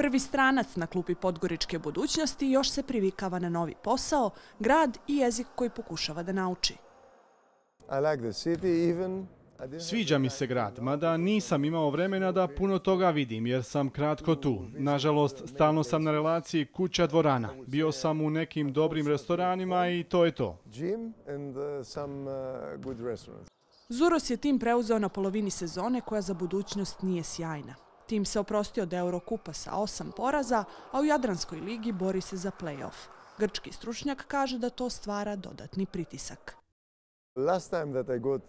prvi stranac na klupi Podgoričke budućnosti još se privikava na novi posao, grad i jezik koji pokušava da nauči. Sviđa mi se grad, mada nisam imao vremena da puno toga vidim jer sam kratko tu. Nažalost, stalno sam na relaciji kuća-dvorana. Bio sam u nekim dobrim restoranima i to je to. Uh, uh, Zuros je tim preuzeo na polovini sezone koja za budućnost nije sjajna. Tim se oprostio od Eurokupa sa osam poraza, a u Jadranskoj ligi bori se za play Grčki stručnjak kaže da to stvara dodatni pritisak. Uh,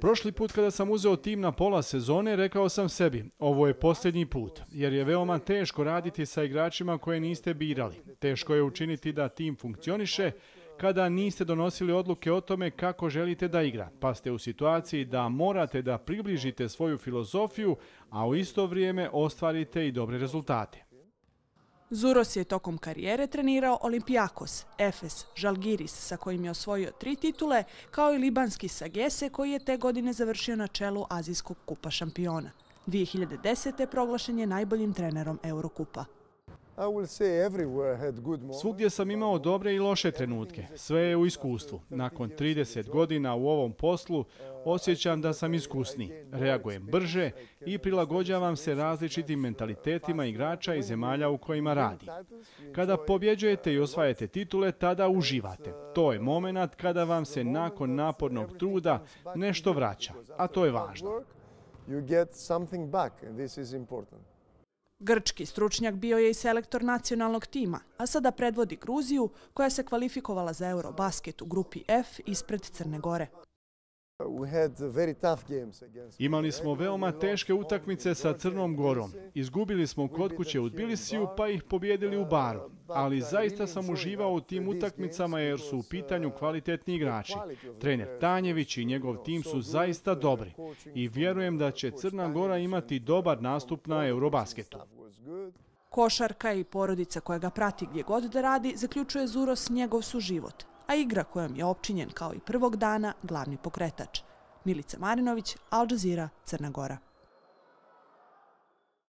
Prošli put kada sam uzeo tim na pola sezone, rekao sam sebi, ovo je posljednji put, jer je veoma teško raditi sa igračima koje niste birali. Teško je učiniti da tim funkcioniše, kada niste donosili odluke o tome kako želite da igra, pa ste u situaciji da morate da približite svoju filozofiju, a u isto vrijeme ostvarite i dobre rezultate. Zuros je tokom karijere trenirao Olimpijakos, Efes, Žalgiris sa kojim je osvojio tri titule, kao i libanski Sagese koji je te godine završio na čelu Azijskog kupa šampiona. 2010. proglašen je najboljim trenerom Eurokupa. Svugdje sam imao dobre i loše trenutke. Sve je u iskustvu. Nakon 30 godina u ovom poslu uh, osjećam da sam iskusni. Reagujem brže i prilagođavam se različitim mentalitetima igrača i zemalja u kojima radi. Kada uh, pobjeđujete i osvajate titule, tada uživate. To je uh, moment kada vam se nakon napornog truda nešto vraća, a to je važno. Grčki stručnjak bio je i selektor nacionalnog tima, a sada predvodi Gruziju koja se kvalifikovala za Eurobasket u grupi F ispred Crne Gore. Imali smo veoma teške utakmice sa Crnom Gorom. Izgubili smo kod kuće u Tbilisiju pa ih pobjedili u uh, Baru. Ali zaista sam uživao u tim utakmicama jer su u uh, pitanju kvalitetni igrači. Trener Tanjević i njegov tim su zaista uh, dobri. I vjerujem da će Crna Gora imati dobar nastup na Eurobasketu. Košarka i porodica koja ga prati gdje god da radi, zaključuje Zuros njegov su život a igra kojom je opčinjen kao i prvog dana glavni pokretač. Milica Marinović, Al Jazeera, Crna Gora.